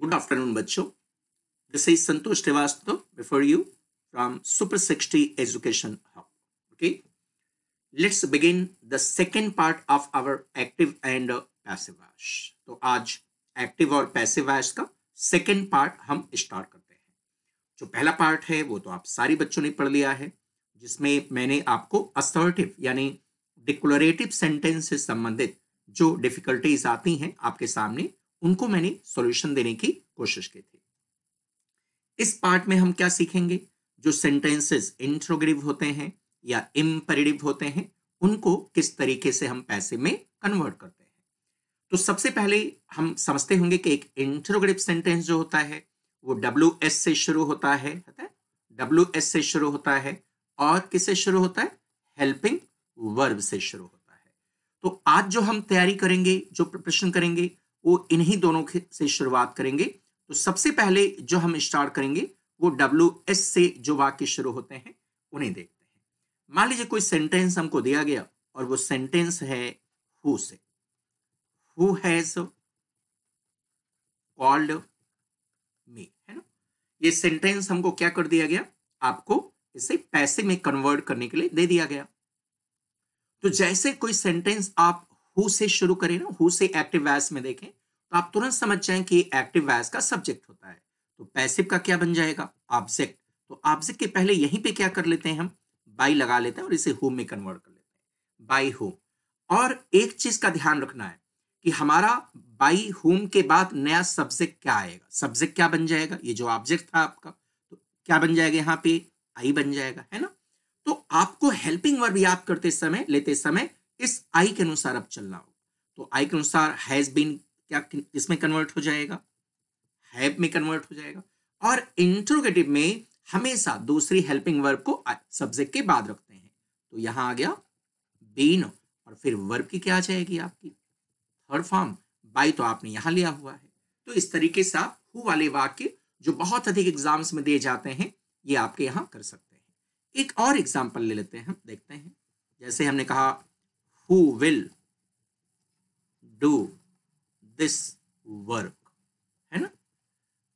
good afternoon बच्चों this is Santosh Shrivastava before you from super sixty education hub okay let's begin the second part of our active and passive voice तो आज active और passive voice का second part हम start करते हैं जो पहला पार्ट है वो तो आप सारी बच्चों ने पढ़ लिया है जिसमें मैंने आपको असर्टिव यानी डिक्लोरेटिव सेंटेंस से संबंधित जो डिफिकल्टीज आती हैं आपके सामने उनको मैंने सॉल्यूशन देने की कोशिश की थी इस पार्ट में हम क्या सीखेंगे जो सेंटेंसेस इंट्रोगेटिव होते हैं या इम्पेरेटिव होते हैं उनको किस तरीके से हम पैसे में कन्वर्ट करते हैं तो सबसे पहले हम समझते होंगे कि एक इंट्रोगेटिव सेंटेंस जो होता है वो डब्ल्यू एस से शुरू होता है डब्ल्यू एस से शुरू होता है और किससे शुरू होता है हेल्पिंग वर्ब से शुरू होता है तो आज जो हम तैयारी करेंगे जो प्रिपरेशन करेंगे वो इन्हीं दोनों से शुरुआत करेंगे तो सबसे पहले जो हम स्टार्ट करेंगे वो डब्ल्यू एस से जो वाक्य शुरू होते हैं उन्हें देखते हैं मान लीजिए कोई सेंटेंस हमको दिया गया और वो सेंटेंस है हु से हु हैज कॉल्ड मी है ना ये सेंटेंस हमको क्या कर दिया गया आपको इसे पैसे में कन्वर्ट करने के लिए दे दिया गया तो जैसे कोई सेंटेंस आप हु से शुरू करें ना हु से एक्टिव वैस में देखें तो आप तुरंत समझ जाए कि एक्टिव वैस का सब्जेक्ट होता है तो पैसिव का क्या बन जाएगा ऑब्जेक्ट तो ऑब्जेक्ट के पहले यहीं पे क्या कर लेते हैं हम बाई लगा लेते हैं और इसे हु में कन्वर्ट कर लेते हैं बाई हु और एक चीज का ध्यान रखना है कि हमारा बाई होम के बाद नया सब्जेक्ट क्या आएगा सब्जेक्ट क्या बन जाएगा ये जो ऑब्जेक्ट था आपका तो क्या बन जाएगा यहाँ पे आई बन जाएगा है ना तो आपको हेल्पिंग वर्ब याद करते समय लेते समय इस आई के अनुसार अब चलना होगा तो आई के अनुसार हैज बीन क्या इसमें कन्वर्ट हो जाएगा हैव में कन्वर्ट हो जाएगा और इंट्रोगेटिव में हमेशा दूसरी हेल्पिंग वर्ब को सब्जेक्ट के बाद रखते हैं तो यहां आ गया बीन और फिर वर्ब की क्या आ जाएगी आपकी थर्ड फॉर्म बाई तो आपने यहां लिया हुआ है तो इस तरीके से आप हु वाले वाक्य जो बहुत अधिक एग्जाम्स में दिए जाते हैं ये आपके यहां कर सकते हैं एक और एग्जाम्पल ले लेते हैं देखते हैं जैसे हमने कहा who will do this work है ना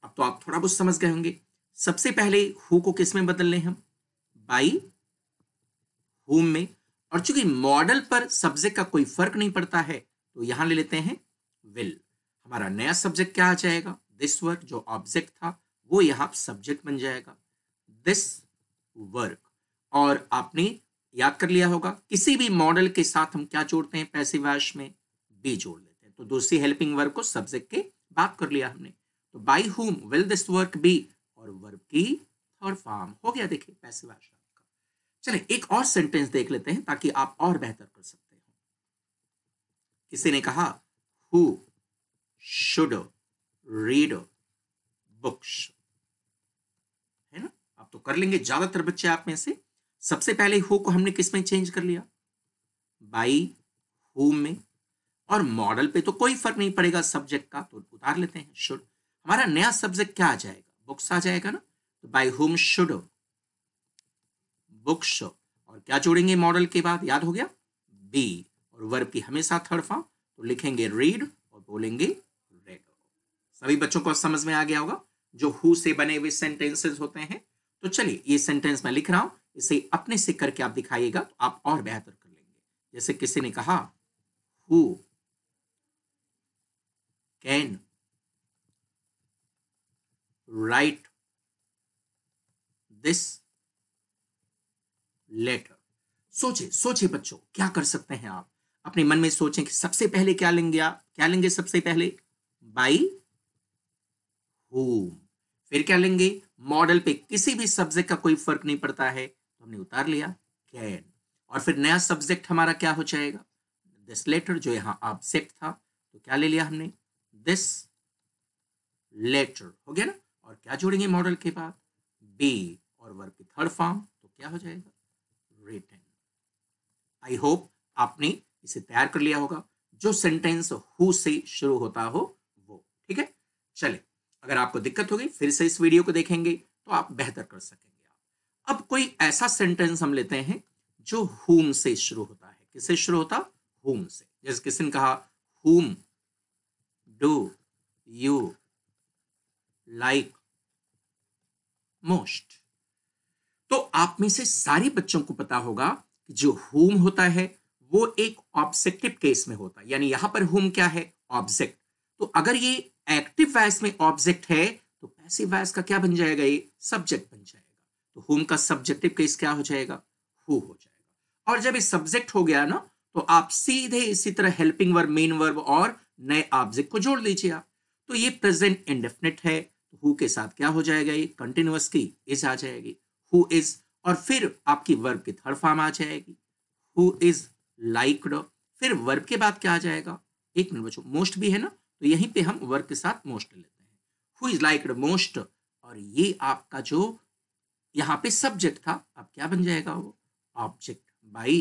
अब तो आप थोड़ा बहुत समझ गए होंगे सबसे पहले हु को किस में बदल लें हम by whom में और चूंकि मॉडल पर सब्जेक्ट का कोई फर्क नहीं पड़ता है तो यहां ले लेते हैं विल हमारा नया सब्जेक्ट क्या आ जाएगा दिस वर्क जो ऑब्जेक्ट था वो यहां सब्जेक्ट बन जाएगा दिस वर्क और आपने याद कर लिया होगा किसी भी मॉडल के साथ हम क्या जोड़ते हैं पैसिव वैश में बी जोड़ लेते हैं तो दूसरी हेल्पिंग वर्क को सब्जेक्ट के बात कर लिया हमने तो by whom will this work be और वर्ब की थर्ड फॉर्म हो गया देखिए पैसे वैश आपका चले एक और सेंटेंस देख लेते हैं ताकि आप और बेहतर कर सकते हो किसी ने कहा हु शुड रीड बुक्स है ना आप तो कर लेंगे ज्यादातर बच्चे आप में से सबसे पहले हु को हमने किस में चेंज कर लिया बाई हु में और मॉडल पे तो कोई फर्क नहीं पड़ेगा सब्जेक्ट का तो उतार लेते हैं शुड हमारा नया सब्जेक्ट क्या आ जाएगा बुक्स आ जाएगा ना तो बाई हुम शुड बुक्स और क्या जोड़ेंगे मॉडल के बाद याद हो गया बी और वर्ब की हमेशा थर्ड फॉर्म तो लिखेंगे रीड और बोलेंगे रेड सभी बच्चों को समझ में आ गया होगा जो हु से बने हुए सेंटेंसेस होते हैं तो चलिए ये सेंटेंस मैं लिख रहा हूं इसे अपने से करके आप दिखाइएगा तो आप और बेहतर कर लेंगे जैसे किसी ने कहा who can write this letter सोचे सोचे बच्चों क्या कर सकते हैं आप अपने मन में सोचें कि सबसे पहले क्या लेंगे आप क्या लेंगे सबसे पहले बाई हु फिर क्या लेंगे मॉडल पे किसी भी सब्जेक्ट का कोई फर्क नहीं पड़ता है तो हमने उतार लिया कैन और फिर नया सब्जेक्ट हमारा क्या हो जाएगा दिस लेटर जो यहाँ ऑब्जेक्ट था तो क्या ले लिया हमने दिस लेटर हो गया ना और क्या जोड़ेंगे मॉडल के बाद बी और वर्ब की थर्ड फॉर्म तो क्या हो जाएगा रिटर्न आई होप आपने इसे तैयार कर लिया होगा जो सेंटेंस हु से शुरू होता हो वो ठीक है चले अगर आपको दिक्कत होगी फिर से इस वीडियो को देखेंगे तो आप बेहतर कर सकें अब कोई ऐसा सेंटेंस हम लेते हैं जो हुम से शुरू होता है किसे शुरू होता हुम से जैसे किसी ने कहा हुम डू यू लाइक मोस्ट तो आप में से सारे बच्चों को पता होगा कि जो हुम होता है वो एक ऑब्जेक्टिव केस में होता है यानी यहां पर हुम क्या है ऑब्जेक्ट तो अगर ये एक्टिव वैस में ऑब्जेक्ट है तो पैसिव वैस का क्या बन जाएगा ये सब्जेक्ट बन जाएगा तो हुम का सब्जेक्टिव केस क्या हो जाएगा हु हो जाएगा और जब ये सब्जेक्ट हो गया ना तो आप सीधे इसी तरह हेल्पिंग वर्ब मेन वर्ब और नए ऑब्जेक्ट को जोड़ लीजिए आप तो ये प्रेजेंट इंडेफिनिट है तो हु के साथ क्या हो जाएगा ये कंटिन्यूस की इज आ जाएगी हु इज और फिर आपकी वर्ब की थर्ड फॉर्म आ जाएगी हु इज लाइकड फिर वर्ब के बाद क्या आ जाएगा एक मिनट बच्चों मोस्ट भी है ना तो यहीं पे हम वर्ब के साथ मोस्ट लेते हैं हु इज लाइकड मोस्ट और ये आपका जो यहां पे सब्जेक्ट था अब क्या बन जाएगा वो ऑब्जेक्ट बाई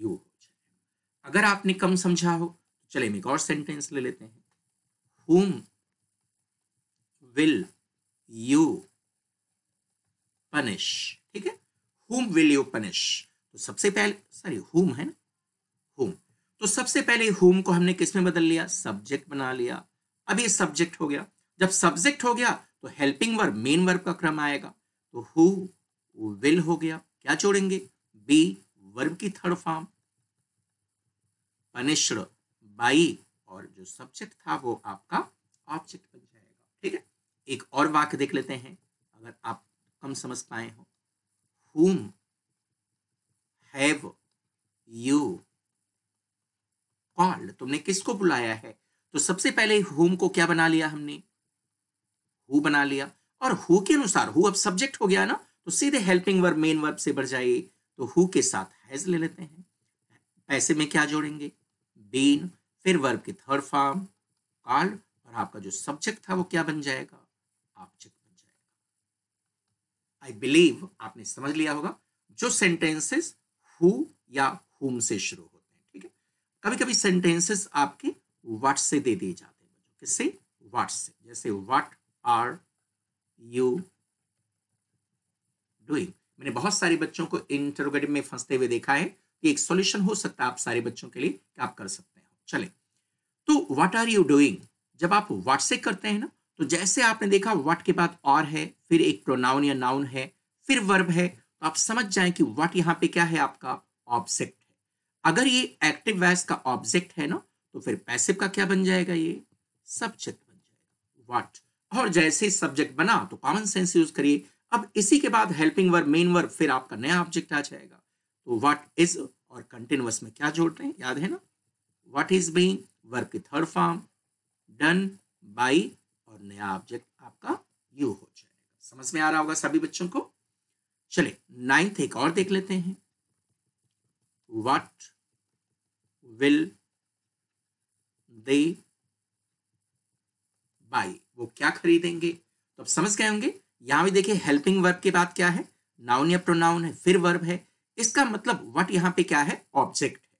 यू हो जाएगा अगर आपने कम समझा हो तो चले हम एक और सेंटेंस ले लेते हैं हुम विल यू पनिश ठीक है हुम विल यू पनिश तो सबसे पहले सॉरी हुम है ना हुम तो सबसे पहले हुम को हमने किस में बदल लिया सब्जेक्ट बना लिया अब ये सब्जेक्ट हो गया जब सब्जेक्ट हो गया तो हेल्पिंग वर्ब मेन वर्ब का क्रम आएगा तो हु विल हो गया क्या जोड़ेंगे बी वर्ब की थर्ड फॉर्म पनिश्ड बाई और जो सब्जेक्ट था वो आपका ऑब्जेक्ट बन जाएगा ठीक है एक और वाक्य देख लेते हैं अगर आप कम समझ पाए हो हुम हैव यू कॉल्ड तुमने किसको बुलाया है तो सबसे पहले हुम को क्या बना लिया हमने हु बना लिया और हु के अनुसार हु अब सब्जेक्ट हो गया ना तो सीधे हेल्पिंग वर्ब मेन वर्ब से बढ़ जाइए तो हु के साथ हैज ले लेते हैं पैसे में क्या जोड़ेंगे बीन फिर वर्ब के थर्ड फॉर्म कॉल्ड और आपका जो सब्जेक्ट था वो क्या बन जाएगा ऑब्जेक्ट बन जाएगा आई बिलीव आपने समझ लिया होगा जो सेंटेंसेस हु या हुम से शुरू होते हैं ठीक है कभी कभी सेंटेंसेस आपके वाट से दे दिए जाते हैं किससे वाट से जैसे वाट आर यू डूइंग मैंने बहुत सारे बच्चों को इंटरोगेटिव में फंसते हुए देखा है कि एक सॉल्यूशन हो सकता है आप सारे बच्चों के लिए कि आप कर सकते हैं चले तो व्हाट आर यू डूइंग जब आप व्हाट से करते हैं ना तो जैसे आपने देखा व्हाट के बाद और है फिर एक प्रोनाउन या नाउन है फिर वर्ब है तो आप समझ जाए कि व्हाट यहाँ पे क्या है आपका ऑब्जेक्ट है अगर ये एक्टिव वैस का ऑब्जेक्ट है ना तो फिर पैसिव का क्या बन जाएगा ये सब्जेक्ट बन जाएगा व्हाट और जैसे सब्जेक्ट बना तो कॉमन सेंस यूज करिए अब इसी के बाद हेल्पिंग वर्ब मेन वर्ब फिर आपका नया ऑब्जेक्ट आ जाएगा तो व्हाट इज और कंटिन्यूस में क्या जोड़ रहे हैं याद है ना व्हाट इज बीइंग वर्ब की थर्ड फॉर्म डन बाई और नया ऑब्जेक्ट आपका यू हो जाएगा समझ में आ रहा होगा सभी बच्चों को चले नाइन्थ एक और देख लेते हैं वट विल दे बाई वो क्या खरीदेंगे तो आप समझ गए होंगे यहाँ भी देखिए हेल्पिंग वर्ब के बाद क्या है नाउन या प्रोनाउन है फिर वर्ब है इसका मतलब वट यहाँ पे क्या है ऑब्जेक्ट है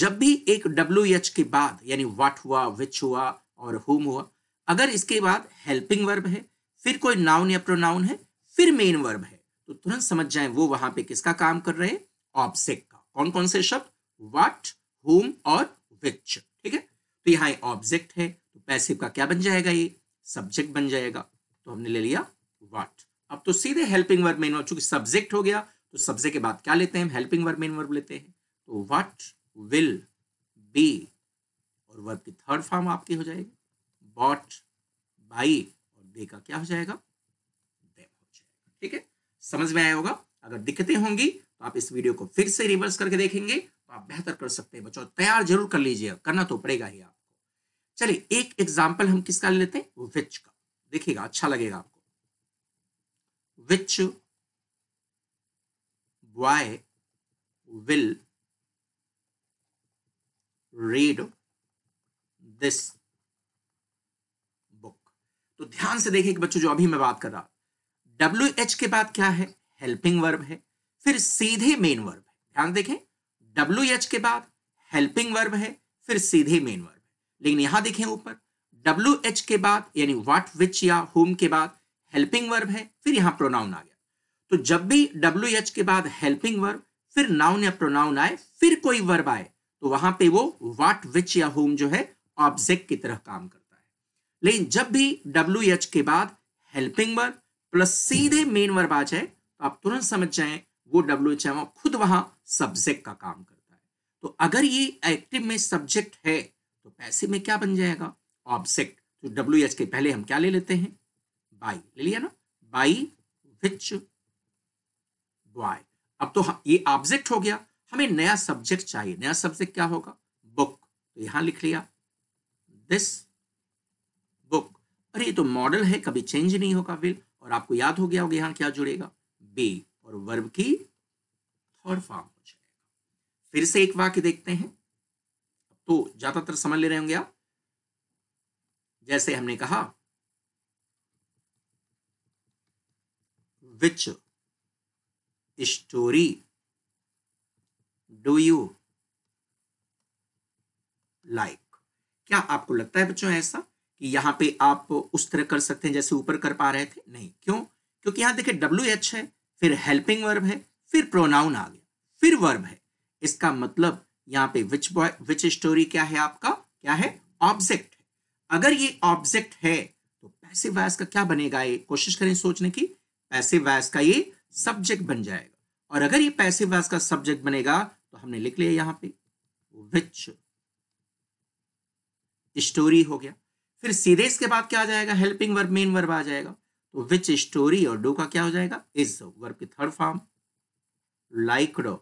जब भी एक डब्ल्यू एच के बाद यानी वट हुआ विच हुआ और हुम हुआ अगर इसके बाद हेल्पिंग वर्ब है फिर कोई नाउन या प्रोनाउन है फिर मेन वर्ब है तो तुरंत समझ जाए वो वहां पे किसका काम कर रहे हैं ऑब्जेक्ट का कौन कौन से शब्द वट होम और विच ठीक है तो यहाँ ऑब्जेक्ट है तो पैसिव का क्या बन जाएगा ये सब्जेक्ट बन जाएगा तो हमने ले लिया वाट अब तो सीधे हेल्पिंग वर्ब मेन वर्ब चूंकि सब्जेक्ट हो गया तो सब्जेक्ट के बाद क्या लेते हैं हम हेल्पिंग वर्ब मेन वर्ब लेते हैं तो वट विल बी और वर्ब की थर्ड फॉर्म आपकी हो जाएगी बॉट बाई और दे का क्या हो जाएगा हो जाएगा ठीक है समझ में आया होगा अगर दिक्कतें होंगी तो आप इस वीडियो को फिर से रिवर्स करके देखेंगे तो आप बेहतर कर सकते हैं बच्चों तैयार जरूर कर लीजिए करना तो पड़ेगा ही आप चलिए एक एग्जाम्पल हम किसका लेते हैं विच का देखिएगा अच्छा लगेगा आपको which boy will read this book तो ध्यान से देखिए कि बच्चों जो अभी मैं बात कर रहा डब्ल्यू एच के बाद क्या है हेल्पिंग वर्ब है फिर सीधे मेन वर्ब है ध्यान देखें डब्ल्यू एच के बाद हेल्पिंग वर्ब है फिर सीधे मेन वर्ब लेकिन यहां देखें ऊपर डब्ल्यू एच के बाद यानी वाट विच या होम के बाद हेल्पिंग वर्ब है फिर यहां प्रोनाउन आ गया तो जब भी डब्ल्यू एच के बाद हेल्पिंग वर्ब फिर नाउन या प्रोनाउन आए फिर कोई वर्ब आए तो वहां पे वो वाट विच या होम जो है ऑब्जेक्ट की तरह काम करता है लेकिन जब भी डब्ल्यू एच के बाद हेल्पिंग वर्ब प्लस सीधे मेन वर्ब आ जाए तो आप तुरंत समझ जाए वो डब्ल्यू एच खुद वहां सब्जेक्ट का काम करता है तो अगर ये एक्टिव में सब्जेक्ट है तो पैसे में क्या बन जाएगा ऑब्जेक्ट तो डब्ल्यू एच के पहले हम क्या ले लेते हैं बाई ले लिया ना बाई विच बॉय अब तो ये ऑब्जेक्ट हो गया हमें नया सब्जेक्ट चाहिए नया सब्जेक्ट क्या होगा बुक तो यहां लिख लिया दिस बुक अरे ये तो मॉडल है कभी चेंज नहीं होगा विल और आपको याद हो गया होगा यहां क्या जुड़ेगा बी और वर्ब की थर्ड फॉर्म हो जाएगा फिर से एक वाक्य देखते हैं तो ज्यादातर समझ ले रहे होंगे आप जैसे हमने कहा which story do you like क्या आपको लगता है बच्चों ऐसा कि यहां पे आप उस तरह कर सकते हैं जैसे ऊपर कर पा रहे थे नहीं क्यों क्योंकि यहां देखिए डब्ल्यू एच है फिर हेल्पिंग वर्ब है फिर प्रोनाउन आ गया फिर वर्ब है इसका मतलब यहाँ पे विच बॉय विच स्टोरी क्या है आपका क्या है ऑब्जेक्ट अगर ये ऑब्जेक्ट है तो पैसे वैस का क्या बनेगा ये कोशिश करें सोचने की पैसे वैस का ये सब्जेक्ट बन जाएगा और अगर ये पैसे वैस का सब्जेक्ट बनेगा तो हमने लिख लिया यहाँ पे विच स्टोरी हो गया फिर सीधे इसके बाद क्या आ जाएगा हेल्पिंग वर्ब मेन वर्ब आ जाएगा तो विच स्टोरी और डो का क्या हो जाएगा इज वर्ब की third form like do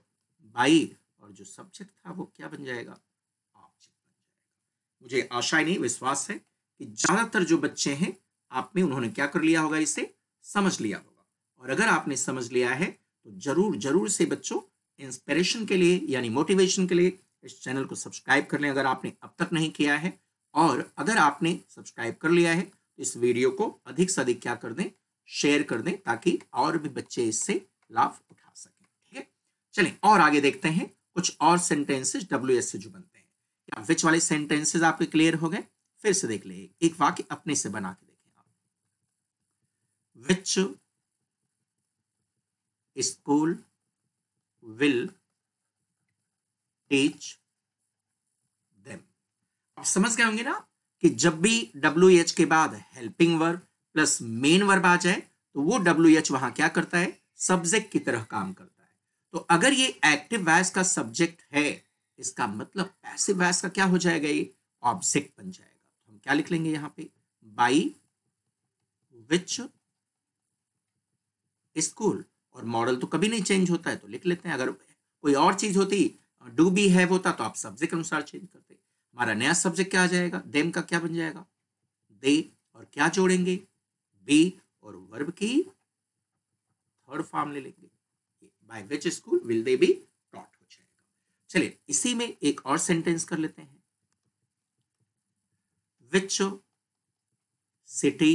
by और जो सब्जेक्ट था वो क्या बन जाएगा ऑब्जेक्ट बन जाएगा मुझे आशा नहीं विश्वास है कि ज़्यादातर जो बच्चे हैं आप में उन्होंने क्या कर लिया होगा इसे समझ लिया होगा और अगर आपने समझ लिया है तो ज़रूर ज़रूर से बच्चों इंस्पिरेशन के लिए यानी मोटिवेशन के लिए इस चैनल को सब्सक्राइब कर लें अगर आपने अब तक नहीं किया है और अगर आपने सब्सक्राइब कर लिया है तो इस वीडियो को अधिक से अधिक क्या कर दें शेयर कर दें ताकि और भी बच्चे इससे लाभ उठा सकें ठीक है चलें और आगे देखते हैं कुछ और सेंटेंसेज डब्ल्यू से जो बनते हैं क्या विच वाले सेंटेंसेज आपके क्लियर हो गए फिर से देख ले एक वाक्य अपने से बना के देखें आप which school will teach them आप समझ गए होंगे ना कि जब भी डब्ल्यू एच के बाद helping verb plus main verb आ जाए तो वो डब्ल्यू एच वहां क्या करता है सब्जेक्ट की तरह काम करता है तो अगर ये एक्टिव वैस का सब्जेक्ट है इसका मतलब पैसिव वैस का क्या हो जाएगा ये ऑब्जेक्ट बन जाएगा तो हम क्या लिख लेंगे यहां पे बाई विच स्कूल और मॉडल तो कभी नहीं चेंज होता है तो लिख लेते हैं अगर कोई और चीज होती डू बी है होता तो आप सब्जेक्ट अनुसार चेंज करते हमारा नया सब्जेक्ट क्या आ जाएगा देम का क्या बन जाएगा दे और क्या जोड़ेंगे बी और वर्ब की थर्ड फॉर्म ले लेंगे by which school will they be taught हो जाएगा चलिए इसी में एक और सेंटेंस कर लेते हैं which city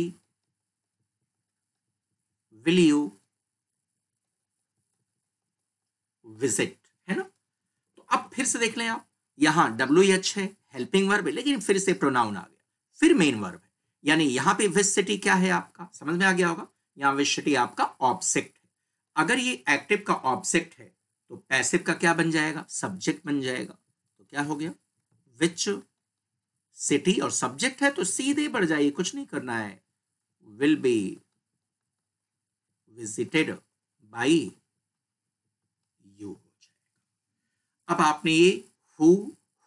will you visit है ना तो अब फिर से देख लें आप यहां डब्ल्यू एच है हेल्पिंग वर्ब है लेकिन फिर से प्रोनाउन आ गया फिर मेन वर्ब है यानी यहां पे विच सिटी क्या है आपका समझ में आ गया होगा यहां विच सिटी आपका ऑब्जेक्ट अगर ये एक्टिव का ऑब्जेक्ट है तो पैसिव का क्या बन जाएगा सब्जेक्ट बन जाएगा तो क्या हो गया विच सिटी और सब्जेक्ट है तो सीधे बढ़ जाइए कुछ नहीं करना है will be visited by you हो जाएगा अब आपने ये हु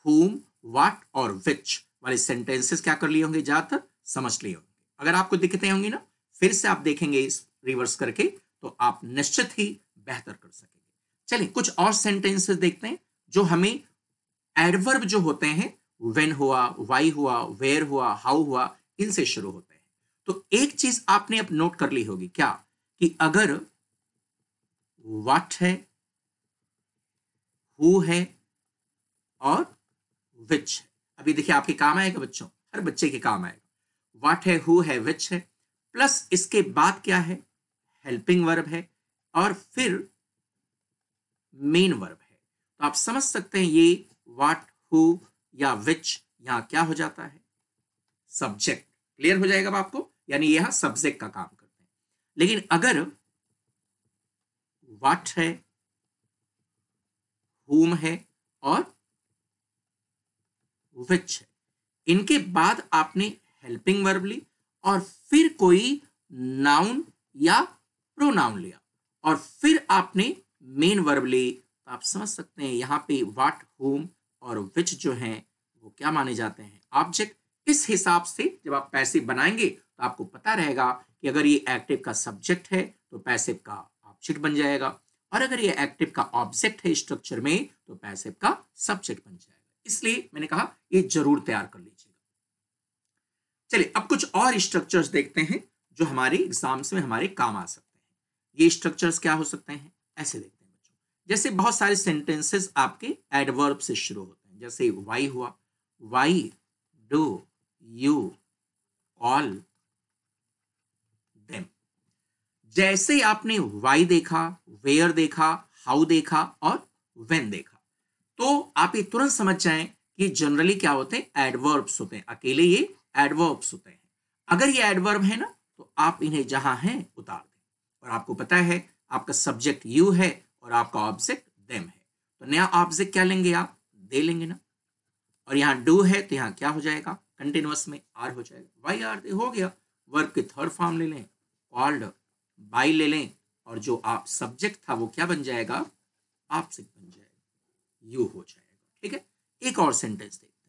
हुम वाट और विच वाले सेंटेंसेस क्या कर लिए होंगे ज्यादातर समझ लिए होंगे अगर आपको दिखते होंगी ना फिर से आप देखेंगे इस रिवर्स करके तो आप निश्चित ही बेहतर कर सकेंगे चलिए कुछ और सेंटेंसेस देखते हैं जो हमें एडवर्ब जो होते हैं वेन हुआ वाई हुआ वेयर हुआ हाउ हुआ इनसे शुरू होते हैं तो एक चीज आपने अब नोट कर ली होगी क्या कि अगर वट है हु है और विच है अभी देखिए आपके काम आएगा बच्चों हर बच्चे के काम आएगा वट है हु है विच है प्लस इसके बाद क्या है हेल्पिंग वर्ब है और फिर मेन वर्ब है तो आप समझ सकते हैं ये वाट हु या विच यहां क्या हो जाता है सब्जेक्ट क्लियर हो जाएगा आपको यानी यह सब्जेक्ट का काम करते हैं लेकिन अगर वाट है हुम है और विच है इनके बाद आपने हेल्पिंग वर्ब ली और फिर कोई नाउन या प्रोनाउन लिया और फिर आपने मेन वर्ब ली तो आप समझ सकते हैं यहाँ पे वाट होम और विच जो है वो क्या माने जाते हैं ऑब्जेक्ट इस हिसाब से जब आप पैसे बनाएंगे तो आपको पता रहेगा कि अगर ये एक्टिव का सब्जेक्ट है तो पैसे का ऑब्जेक्ट बन जाएगा और अगर ये एक्टिव का ऑब्जेक्ट है स्ट्रक्चर में तो पैसे का सब्जेक्ट बन जाएगा इसलिए मैंने कहा ये जरूर तैयार कर लीजिएगा चलिए अब कुछ और स्ट्रक्चर्स देखते हैं जो हमारे एग्जाम्स में हमारे काम आ सकते ये स्ट्रक्चर्स क्या हो सकते हैं ऐसे देखते हैं बच्चों जैसे बहुत सारे सेंटेंसेस आपके एडवर्ब से शुरू होते हैं जैसे वाई हुआ why do you all them जैसे आपने वाई देखा वेयर देखा हाउ देखा और वेन देखा तो आप ये तुरंत समझ जाए कि जनरली क्या होते हैं एडवर्ब्स होते हैं अकेले ये एडवर्ब्स होते हैं अगर ये एडवर्ब है ना तो आप इन्हें जहां हैं उतार दें और आपको पता है आपका सब्जेक्ट यू है और आपका ऑब्जेक्ट देम है तो नया ऑब्जेक्ट क्या लेंगे आप दे लेंगे ना और यहाँ डू है तो यहाँ क्या हो जाएगा कंटिन्यूस में आर हो जाएगा वाई आर दे हो गया वर्ब के थर्ड फॉर्म ले लें कॉल्ड बाई ले लें और जो आप सब्जेक्ट था वो क्या बन जाएगा ऑब्जेक्ट बन जाएगा यू हो जाएगा ठीक है एक और सेंटेंस देखते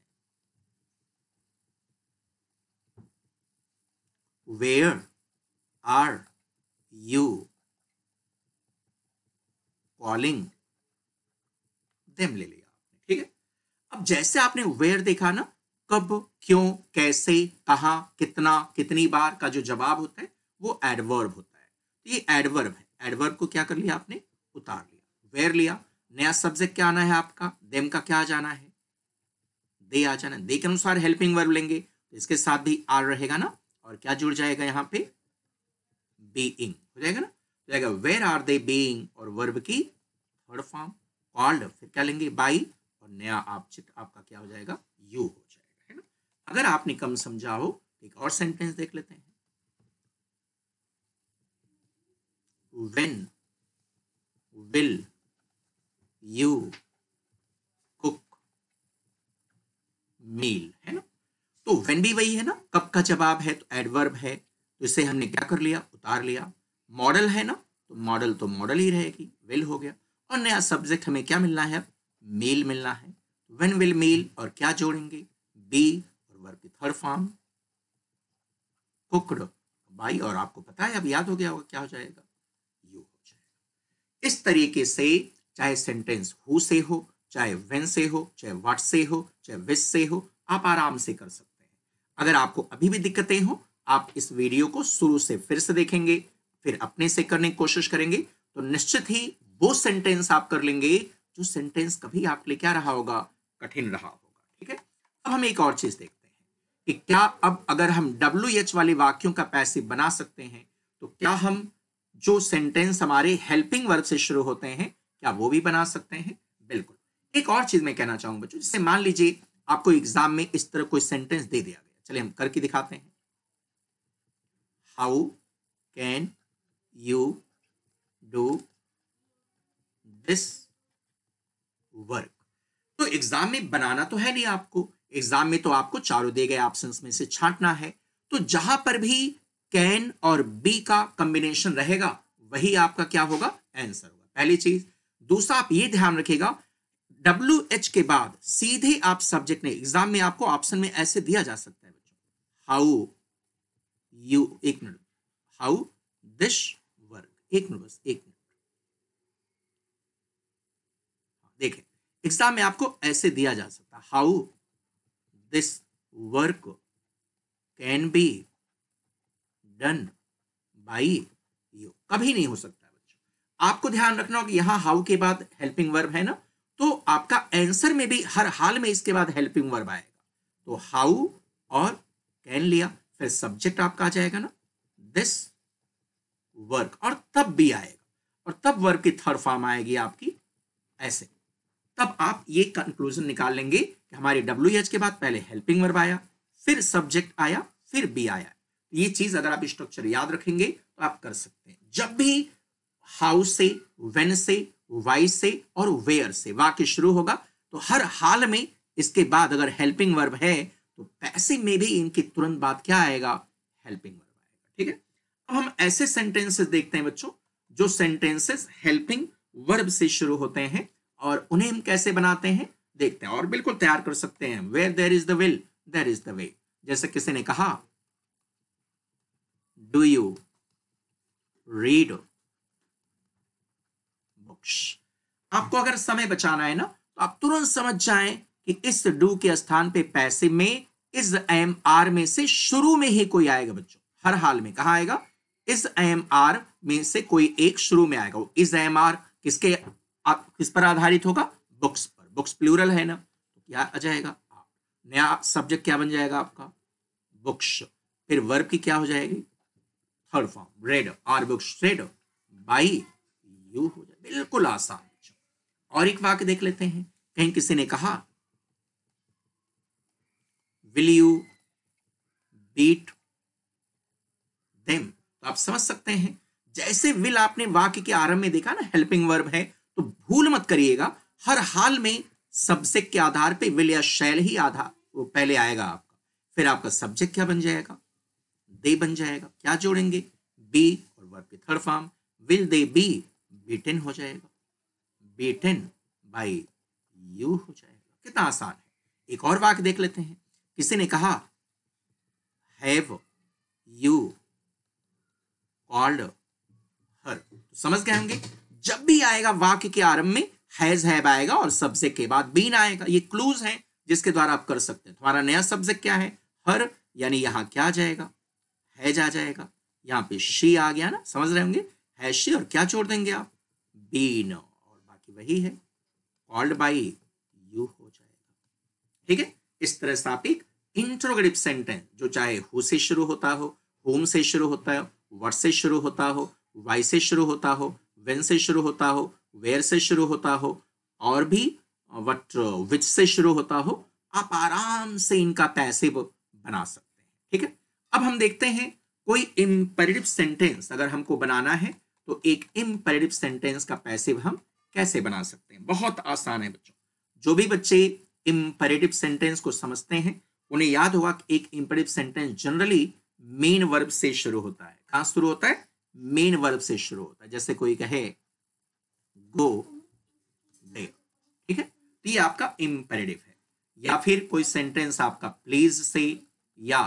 हैं where are you calling them ले लिया आपने ठीक है अब जैसे आपने where देखा ना कब क्यों कैसे कहा कितना कितनी बार का जो जवाब होता है वो एडवर्ब होता है तो ये एडवर्ब है एडवर्ब को क्या कर लिया आपने उतार लिया वेर लिया नया सब्जेक्ट क्या आना है आपका देम का क्या आ जाना है दे आ जाना दे के अनुसार हेल्पिंग वर्ब लेंगे तो इसके साथ भी आर रहेगा ना और क्या जुड़ जाएगा यहाँ पे बीइंग हो जाएगा ना तो जाएगा वेर आर दे बींग और वर्ब की थर्ड फॉर्म कॉल्ड फिर क्या लेंगे बाई और नया ऑब्जेक्ट आपका क्या हो जाएगा यू हो जाएगा है ना अगर आपने कम समझा हो तो एक और सेंटेंस देख लेते हैं when will you cook meal है ना तो when भी वही है ना कब का जवाब है तो एडवर्ब है तो इसे हमने क्या कर लिया उतार लिया मॉडल है ना तो मॉडल तो मॉडल ही रहेगी विल हो गया और नया सब्जेक्ट हमें क्या मिलना है मेल मिलना है वेन विल मेल और क्या जोड़ेंगे बी और वर्ब की थर्ड फॉर्म कुकड़ बाई और आपको पता है अब याद हो गया होगा क्या हो जाएगा यू हो जाएगा इस तरीके से चाहे सेंटेंस हु से हो चाहे वेन से हो चाहे वाट से हो चाहे विस से हो आप आराम से कर सकते हैं अगर आपको अभी भी दिक्कतें हो आप इस वीडियो को शुरू से फिर से देखेंगे फिर अपने से करने की कोशिश करेंगे तो निश्चित ही वो सेंटेंस आप कर लेंगे जो सेंटेंस कभी आपके लिए क्या रहा होगा कठिन रहा होगा ठीक है अब हम एक और चीज देखते हैं कि क्या अब अगर हम डब्ल्यू एच वाले वाक्यों का पैसिव बना सकते हैं तो क्या हम जो सेंटेंस हमारे हेल्पिंग वर्ग से शुरू होते हैं क्या वो भी बना सकते हैं बिल्कुल एक और चीज मैं कहना चाहूंगा बच्चों जिससे मान लीजिए आपको एग्जाम में इस तरह कोई सेंटेंस दे दिया गया चलिए हम करके दिखाते हैं how can you do this work तो एग्जाम में बनाना तो है नहीं आपको एग्जाम में तो आपको चारों दिए गए ऑप्शन में से छांटना है तो जहां पर भी कैन और बी का कॉम्बिनेशन रहेगा वही आपका क्या होगा आंसर होगा पहली चीज दूसरा आप ये ध्यान रखिएगा डब्ल्यू एच के बाद सीधे आप सब्जेक्ट ने एग्जाम में आपको ऑप्शन में ऐसे दिया जा सकता है बच्चों हाउ यू एक मिनट हाउ दिस एक मिनट बस एक मिनट देखें एग्जाम में आपको ऐसे दिया जा सकता how this work can be done by you कभी नहीं हो सकता बच्चों आपको ध्यान रखना होगा यहां हाउ के बाद हेल्पिंग वर्ब है ना तो आपका आंसर में भी हर हाल में इसके बाद हेल्पिंग वर्ब आएगा तो हाउ और कैन लिया फिर सब्जेक्ट आपका आ जाएगा ना दिस वर्क और तब भी आएगा और तब वर्क की थर्ड फॉर्म आएगी आपकी ऐसे तब आप ये कंक्लूजन निकाल लेंगे कि हमारी डब्ल्यू एच के बाद पहले हेल्पिंग वर्ब आया फिर सब्जेक्ट आया फिर बी आया ये चीज अगर आप स्ट्रक्चर याद रखेंगे तो आप कर सकते हैं जब भी हाउ से वेन से वाई से और वेयर से वाक्य शुरू होगा तो हर हाल में इसके बाद अगर हेल्पिंग वर्ब है तो पैसे में भी इनके तुरंत बाद क्या आएगा हेल्पिंग वर्ब आएगा ठीक है हम ऐसे सेंटेंसेस देखते हैं बच्चों जो सेंटेंसेस हेल्पिंग वर्ब से शुरू होते हैं और उन्हें हम कैसे बनाते हैं देखते हैं और बिल्कुल तैयार कर सकते हैं where there is the will there is the way जैसे किसी ने कहा डू यू रीड बुक्स आपको अगर समय बचाना है ना तो आप तुरंत समझ जाएं कि इस डू के स्थान पे पैसे में इस एम आर में से शुरू में ही कोई आएगा बच्चों हर हाल में कहा आएगा इस एम आर में से कोई एक शुरू में आएगा इस एम आर किसके किस पर आधारित होगा बुक्स पर बुक्स प्लूरल है ना तो क्या आ जाएगा नया सब्जेक्ट क्या बन जाएगा आपका बुक्स फिर वर्ब की क्या हो जाएगी third form read are books read by you हो जाए बिल्कुल आसान और एक वाक्य देख लेते हैं कहीं किसी ने कहा विल यू बीट देम आप समझ सकते हैं जैसे विल आपने वाक्य के आरंभ में देखा ना हेल्पिंग वर्ब है तो भूल मत करिएगा हर हाल में सब्जेक्ट के आधार पे विल या शैल ही आधा वो पहले आएगा आपका फिर आपका सब्जेक्ट क्या बन जाएगा दे बन जाएगा क्या जोड़ेंगे बी और वर्ब के third form will they be beaten हो जाएगा बीटेन बाई यू हो जाएगा कितना आसान है एक और वाक्य देख लेते हैं किसी ने कहा हैव यू कॉल्ड हर तो समझ गए होंगे जब भी आएगा वाक्य के आरंभ में हैज हैब आएगा और सब्जेक्ट के बाद बीन आएगा ये क्लूज हैं जिसके द्वारा आप कर सकते हैं हमारा नया सब्जेक्ट क्या है हर यानी यहाँ क्या जाएगा हैज आ जाएगा यहाँ पे शी आ गया ना समझ रहे होंगे है शी और क्या छोड़ देंगे आप बीन और बाकी वही है कॉल्ड बाई यू हो जाएगा ठीक है इस तरह से आप एक इंट्रोग्रेटिव सेंटेंस जो चाहे हु से शुरू होता हो होम से शुरू होता है वट से शुरू होता हो वाई से शुरू होता हो वेन से शुरू होता हो वेयर से शुरू होता हो और भी वट विच से शुरू होता हो आप आराम से इनका पैसिव बना सकते हैं ठीक है अब हम देखते हैं कोई इम्परेटिव सेंटेंस अगर हमको बनाना है तो एक इम्परेटिव सेंटेंस का पैसिव हम कैसे बना सकते हैं बहुत आसान है बच्चों जो भी बच्चे इम्परेटिव सेंटेंस को समझते हैं उन्हें याद होगा कि एक imperative sentence generally main verb से शुरू होता है कहां शुरू होता है मेन वर्ब से शुरू होता है जैसे कोई कहे गो दे ठीक है तो ये आपका इम्पेरेटिव है या फिर कोई सेंटेंस आपका प्लीज से या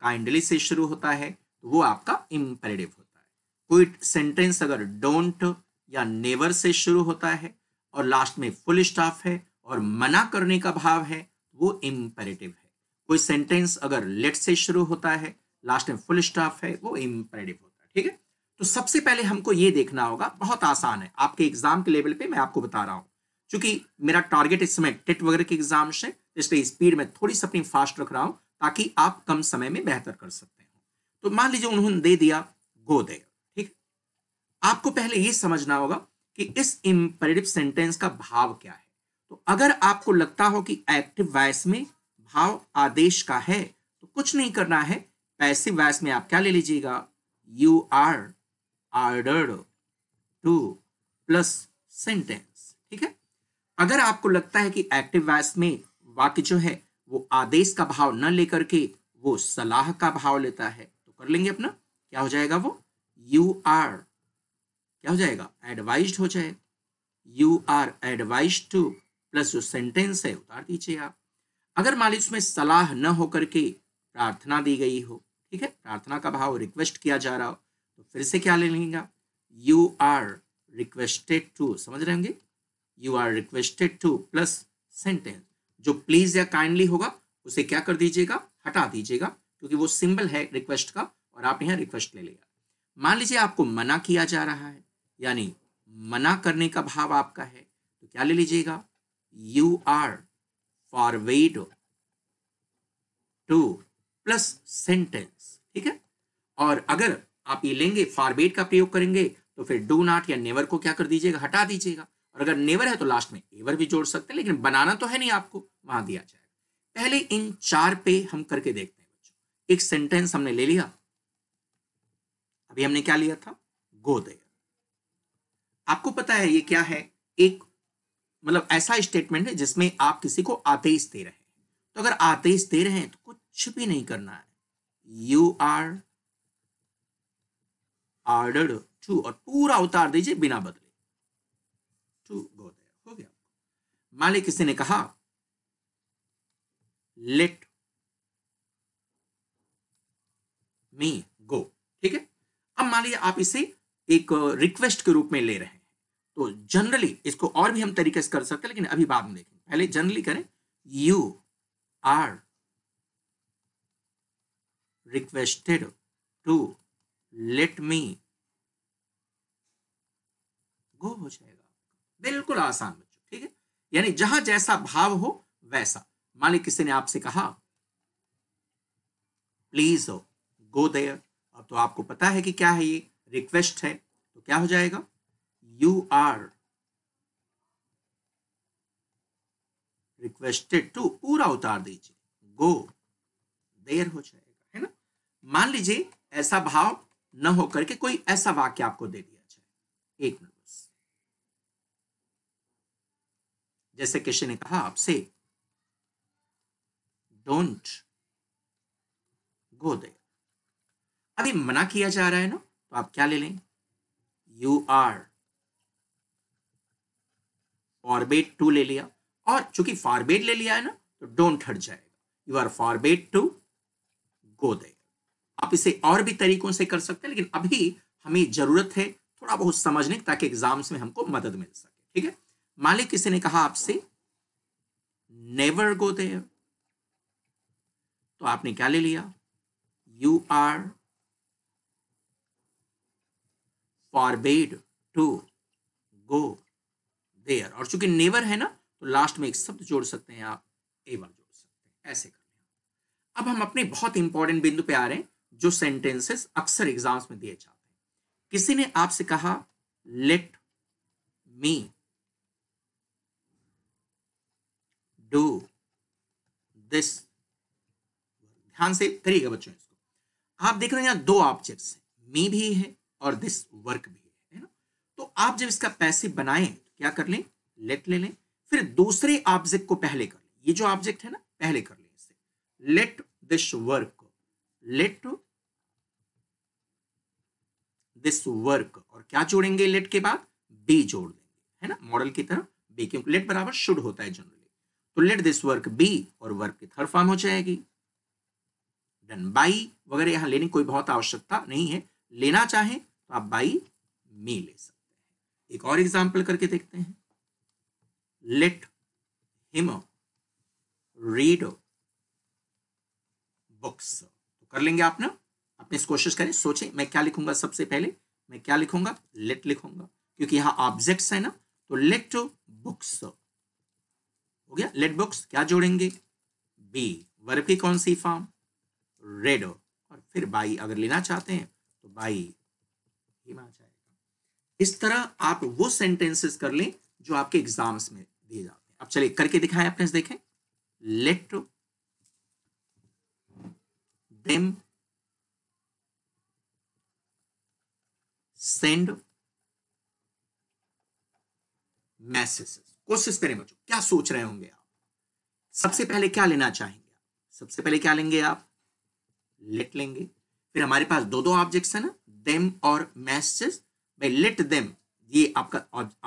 काइंडली से शुरू होता है तो वो आपका इम्पेरेटिव होता है कोई सेंटेंस अगर डोंट या नेवर से शुरू होता है और लास्ट में फुल स्टाफ है और मना करने का भाव है तो वो इम्पेरेटिव है कोई सेंटेंस अगर लेट से शुरू होता है लास्ट में फुल स्टाफ है वो इम्परेटिव होता है ठीक है तो सबसे पहले हमको ये देखना होगा बहुत आसान है आपके एग्जाम के लेवल पे मैं आपको बता रहा हूँ क्योंकि मेरा टारगेट इस समय टेट वगैरह के एग्जाम से इसलिए स्पीड में थोड़ी सी अपनी फास्ट रख रहा हूँ ताकि आप कम समय में बेहतर कर सकते हो तो मान लीजिए उन्होंने दे दिया गो दे ठीक आपको पहले ये समझना होगा कि इस इम्परेटिव सेंटेंस का भाव क्या है तो अगर आपको लगता हो कि एक्टिव वॉइस में भाव आदेश का है तो कुछ नहीं करना है पैसिव वैस में आप क्या ले लीजिएगा you are ordered to plus sentence ठीक है अगर आपको लगता है कि एक्टिव वैस में वाक्य जो है वो आदेश का भाव न लेकर के वो सलाह का भाव लेता है तो कर लेंगे अपना क्या हो जाएगा वो यू आर क्या हो जाएगा एडवाइज हो जाए you are advise to plus जो सेंटेंस है उतार दीजिए आप अगर मान लीजिए उसमें सलाह न होकर के प्रार्थना दी गई हो ठीक है प्रार्थना का भाव रिक्वेस्ट किया जा रहा हो तो फिर से क्या ले लेंगे यू आर रिक्वेस्टेड टू समझ रहे होंगे you are requested to plus sentence जो प्लीज या काइंडली होगा उसे क्या कर दीजिएगा हटा दीजिएगा क्योंकि वो सिंबल है रिक्वेस्ट का और आप यहाँ रिक्वेस्ट ले लिया मान लीजिए आपको मना किया जा रहा है यानी मना करने का भाव आपका है तो क्या ले लीजिएगा you are forbade to plus sentence ठीक है और अगर आप ये लेंगे फॉरबेट का प्रयोग करेंगे तो फिर डू नॉट या नेवर को क्या कर दीजिएगा हटा दीजिएगा और अगर नेवर है तो लास्ट में एवर भी जोड़ सकते हैं लेकिन बनाना तो है नहीं आपको वहां दिया जाएगा पहले इन चार पे हम करके देखते हैं बच्चों एक सेंटेंस हमने ले लिया अभी हमने क्या लिया था गो देयर आपको पता है ये क्या है एक मतलब ऐसा स्टेटमेंट है जिसमें आप किसी को आदेश दे रहे हैं तो अगर आदेश दे रहे हैं तो कुछ छिपी नहीं करना है यू आर ऑर्डर टू और पूरा उतार दीजिए बिना बदले टू गो हो गया मालिक किसी ने कहा लेट मी गो ठीक है अब मान लीजिए आप इसे एक रिक्वेस्ट के रूप में ले रहे हैं तो जनरली इसको और भी हम तरीके से कर सकते हैं लेकिन अभी बाद में देखेंगे पहले जनरली करें you are requested to let me go हो जाएगा बिल्कुल आसान बच्चों ठीक है यानी जहां जैसा भाव हो वैसा मान ली किसी ने आपसे कहा प्लीज गो देयर अब तो आपको पता है कि क्या है ये रिक्वेस्ट है तो क्या हो जाएगा यू आर रिक्वेस्टेड टू पूरा उतार दीजिए गो देयर हो जाएगा मान लीजिए ऐसा भाव न होकर के कोई ऐसा वाक्य आपको दे दिया जाए एक नंबर जैसे किसी ने कहा आपसे डोंट गो दे अभी मना किया जा रहा है ना तो आप क्या ले लें यू आर फॉरबेड टू ले लिया और चूंकि फॉरबेड ले लिया है ना तो डोंट हट जाएगा you are forbade to go दे आप इसे और भी तरीकों से कर सकते हैं लेकिन अभी हमें जरूरत है थोड़ा बहुत समझने की ताकि एग्जाम्स में हमको मदद मिल सके ठीक है मान ली किसी ने कहा आपसे नेवर गो दे तो आपने क्या ले लिया you are forbade to go there और चूंकि नेवर है ना तो लास्ट में एक शब्द जोड़ सकते हैं आप एवर जोड़ सकते हैं ऐसे कर अब हम अपने बहुत इंपॉर्टेंट बिंदु पे आ रहे हैं जो सेंटेंसेस अक्सर एग्जाम्स में दिए जाते हैं किसी ने आपसे कहा लेट मी डू दिस ध्यान से करिएगा बच्चों इसको आप देख रहे हैं यहां दो ऑब्जेक्ट्स हैं मी भी है और दिस वर्क भी है है ना तो आप जब इसका पैसे बनाएं तो क्या कर लें लेट ले लें फिर दूसरे ऑब्जेक्ट को पहले कर लें ये जो ऑब्जेक्ट है ना पहले कर लें इसे let this work let this work और क्या जोड़ेंगे लेट के बाद बी जोड़ देंगे है ना मॉडल की तरह बी क्योंकि लेट बराबर शुड होता है जनरली तो लेट दिस वर्क बी और वर्क की थर्ड फॉर्म हो जाएगी डन बाई वगैरह यहाँ लेने कोई बहुत आवश्यकता नहीं है लेना चाहे तो आप बाई मी ले सकते हैं एक और एग्जाम्पल करके देखते हैं लेट हिम रीड बुक्स तो कर लेंगे आप ना अपने कोशिश करें सोचें मैं क्या लिखूंगा सबसे पहले मैं क्या लिखूंगा लेट लिखूंगा क्योंकि यहाँ ऑब्जेक्ट्स है ना तो लेट बुक्स हो गया लेट बुक्स क्या जोड़ेंगे बी वर्ब की कौन सी फॉर्म रेड और फिर बाई अगर लेना चाहते हैं तो बाई जाएगा इस तरह आप वो सेंटेंसेस कर लें जो आपके एग्जाम्स में दिए जाते हैं अब चलिए करके दिखाएं आपने देखें लेट देम सेंड मैसेजेस कोशिश करें बच्चों क्या सोच रहे होंगे आप सबसे पहले क्या लेना चाहेंगे आप सबसे पहले क्या लेंगे आप लेट लेंगे फिर हमारे पास दो दो ऑब्जेक्ट्स है ना देम और मैसेज भाई लेट देम ये आपका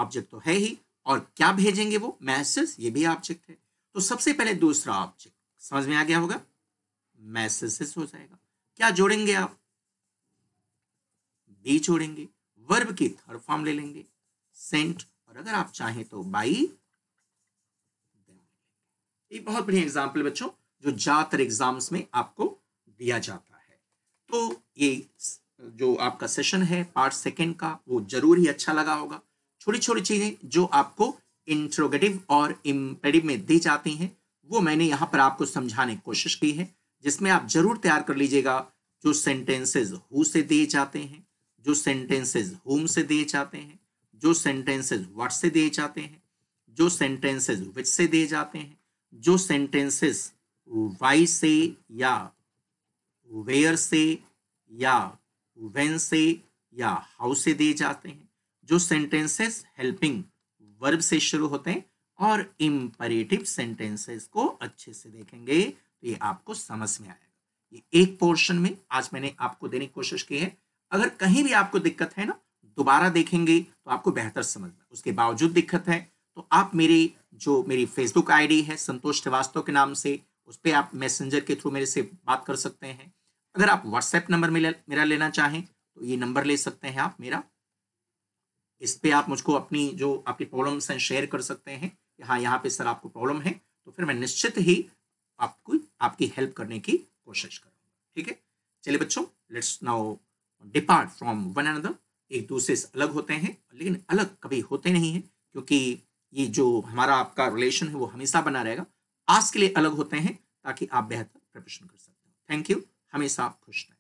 ऑब्जेक्ट तो है ही और क्या भेजेंगे वो मैसेज ये भी ऑब्जेक्ट है तो सबसे पहले दूसरा ऑब्जेक्ट समझ में आ गया होगा मैसेजेस हो जाएगा क्या जोड़ेंगे आप ए छोड़ेंगे वर्ब के थर्ड फॉर्म ले लेंगे सेंट और अगर आप चाहें तो बाई ये बहुत बढ़िया एग्जाम्पल बच्चों जो ज्यादातर एग्जाम्स में आपको दिया जाता है तो ये जो आपका सेशन है पार्ट सेकंड का वो जरूर ही अच्छा लगा होगा छोटी छोटी चीजें जो आपको इंट्रोगेटिव और इम्पेडिव में दी जाती हैं वो मैंने यहाँ पर आपको समझाने की कोशिश की है जिसमें आप जरूर तैयार कर लीजिएगा जो सेंटेंसेज हु से दिए जाते हैं जो सेंटेंसेज होम से दिए जाते हैं जो सेंटेंसेज व्हाट से दिए जाते हैं जो सेंटेंसेज विच से दिए जाते हैं जो सेंटेंसेस वाई से या वेयर से या वेन से या हाउ से दिए जाते हैं जो सेंटेंसेस हेल्पिंग वर्ब से शुरू होते हैं और इम्परेटिव सेंटेंसेस को अच्छे से देखेंगे तो ये आपको समझ में आएगा ये एक पोर्शन में आज मैंने आपको देने की कोशिश की है अगर कहीं भी आपको दिक्कत है ना दोबारा देखेंगे तो आपको बेहतर समझना उसके बावजूद दिक्कत है तो आप मेरी जो मेरी फेसबुक आईडी है संतोष श्रीवास्तव के नाम से उस पर आप मैसेंजर के थ्रू मेरे से बात कर सकते हैं अगर आप व्हाट्सएप नंबर मेरा लेना चाहें तो ये नंबर ले सकते हैं आप मेरा इस पर आप मुझको अपनी जो आपकी प्रॉब्लम्स हैं शेयर कर सकते हैं कि हाँ यहाँ पे सर आपको प्रॉब्लम है तो फिर मैं निश्चित ही आपको आपकी हेल्प करने की कोशिश करूँगा ठीक है चलिए बच्चों let's now depart from one another एक दूसरे से अलग होते हैं लेकिन अलग कभी होते नहीं हैं क्योंकि ये जो हमारा आपका रिलेशन है वो हमेशा बना रहेगा आज के लिए अलग होते हैं ताकि आप बेहतर प्रिपरेशन कर सकते हैं थैंक यू हमेशा खुश रहें